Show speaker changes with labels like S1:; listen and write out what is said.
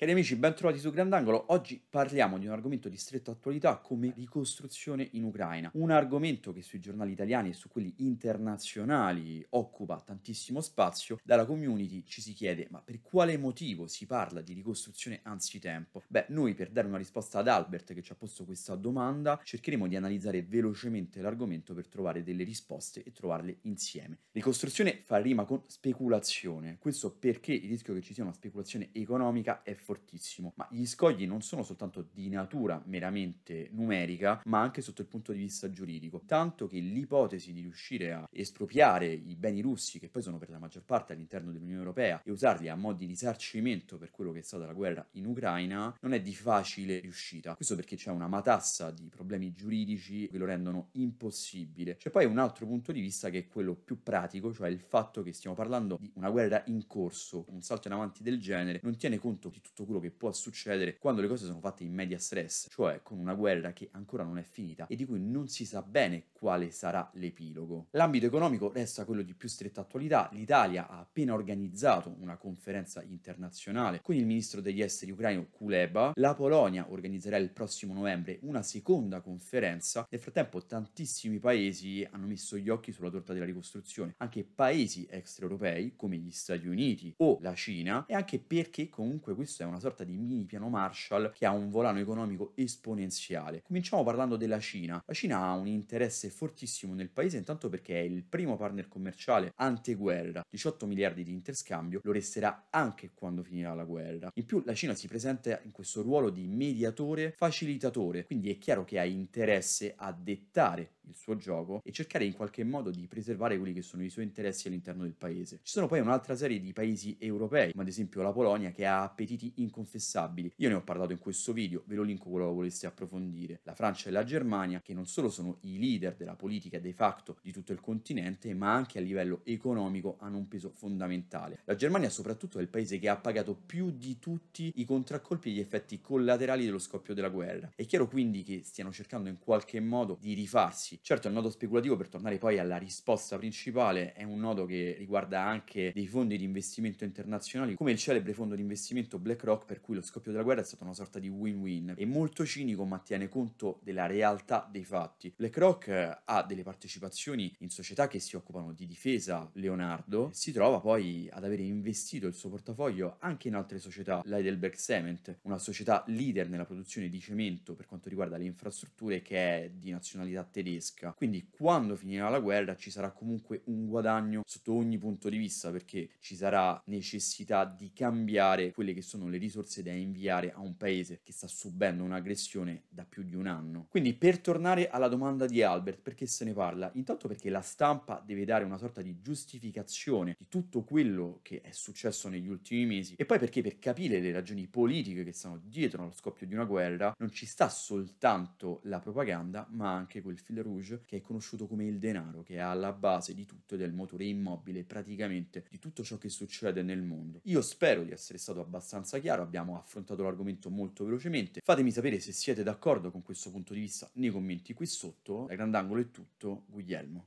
S1: Cari amici, ben trovati su Grandangolo. Oggi parliamo di un argomento di stretta attualità come ricostruzione in Ucraina. Un argomento che sui giornali italiani e su quelli internazionali occupa tantissimo spazio. Dalla community ci si chiede ma per quale motivo si parla di ricostruzione anzitempo? Beh, noi per dare una risposta ad Albert che ci ha posto questa domanda cercheremo di analizzare velocemente l'argomento per trovare delle risposte e trovarle insieme. Ricostruzione fa rima con speculazione. Questo perché il rischio che ci sia una speculazione economica è fortissimo, ma gli scogli non sono soltanto di natura meramente numerica, ma anche sotto il punto di vista giuridico, tanto che l'ipotesi di riuscire a espropriare i beni russi, che poi sono per la maggior parte all'interno dell'Unione Europea, e usarli a mo' di risarcimento per quello che è stata la guerra in Ucraina, non è di facile riuscita. Questo perché c'è una matassa di problemi giuridici che lo rendono impossibile. C'è poi un altro punto di vista che è quello più pratico, cioè il fatto che stiamo parlando di una guerra in corso, un salto in avanti del genere non tiene conto di tutto tutto quello che può succedere quando le cose sono fatte in media stress, cioè con una guerra che ancora non è finita e di cui non si sa bene quale sarà l'epilogo. L'ambito economico resta quello di più stretta attualità, l'Italia ha appena organizzato una conferenza internazionale con il ministro degli esteri ucraino Kuleba, la Polonia organizzerà il prossimo novembre una seconda conferenza, nel frattempo tantissimi paesi hanno messo gli occhi sulla torta della ricostruzione, anche paesi extraeuropei come gli Stati Uniti o la Cina e anche perché comunque questo è una sorta di mini piano Marshall che ha un volano economico esponenziale. Cominciamo parlando della Cina. La Cina ha un interesse fortissimo nel paese intanto perché è il primo partner commerciale anteguerra, 18 miliardi di interscambio, lo resterà anche quando finirà la guerra. In più la Cina si presenta in questo ruolo di mediatore facilitatore, quindi è chiaro che ha interesse a dettare il suo gioco e cercare in qualche modo di preservare quelli che sono i suoi interessi all'interno del paese. Ci sono poi un'altra serie di paesi europei, come ad esempio la Polonia, che ha appetiti inconfessabili. Io ne ho parlato in questo video, ve lo linko qualora voleste approfondire. La Francia e la Germania, che non solo sono i leader della politica de facto di tutto il continente, ma anche a livello economico hanno un peso fondamentale. La Germania soprattutto è il paese che ha pagato più di tutti i contraccolpi e gli effetti collaterali dello scoppio della guerra. È chiaro quindi che stiano cercando in qualche modo di rifarsi sì, certo il nodo speculativo per tornare poi alla risposta principale è un nodo che riguarda anche dei fondi di investimento internazionali come il celebre fondo di investimento BlackRock per cui lo scoppio della guerra è stato una sorta di win-win È molto cinico ma tiene conto della realtà dei fatti. BlackRock eh, ha delle partecipazioni in società che si occupano di difesa Leonardo si trova poi ad avere investito il suo portafoglio anche in altre società, l'Heidelberg Cement, una società leader nella produzione di cemento per quanto riguarda le infrastrutture che è di nazionalità tedesca pesca. Quindi quando finirà la guerra ci sarà comunque un guadagno sotto ogni punto di vista perché ci sarà necessità di cambiare quelle che sono le risorse da inviare a un paese che sta subendo un'aggressione da più di un anno. Quindi per tornare alla domanda di Albert, perché se ne parla? Intanto perché la stampa deve dare una sorta di giustificazione di tutto quello che è successo negli ultimi mesi e poi perché per capire le ragioni politiche che stanno dietro allo scoppio di una guerra non ci sta soltanto la propaganda ma anche quel filo rouge Rouge, che è conosciuto come il denaro, che è alla base di tutto ed è il motore immobile, praticamente di tutto ciò che succede nel mondo. Io spero di essere stato abbastanza chiaro, abbiamo affrontato l'argomento molto velocemente. Fatemi sapere se siete d'accordo con questo punto di vista nei commenti qui sotto. Da Grandangolo è tutto, Guglielmo.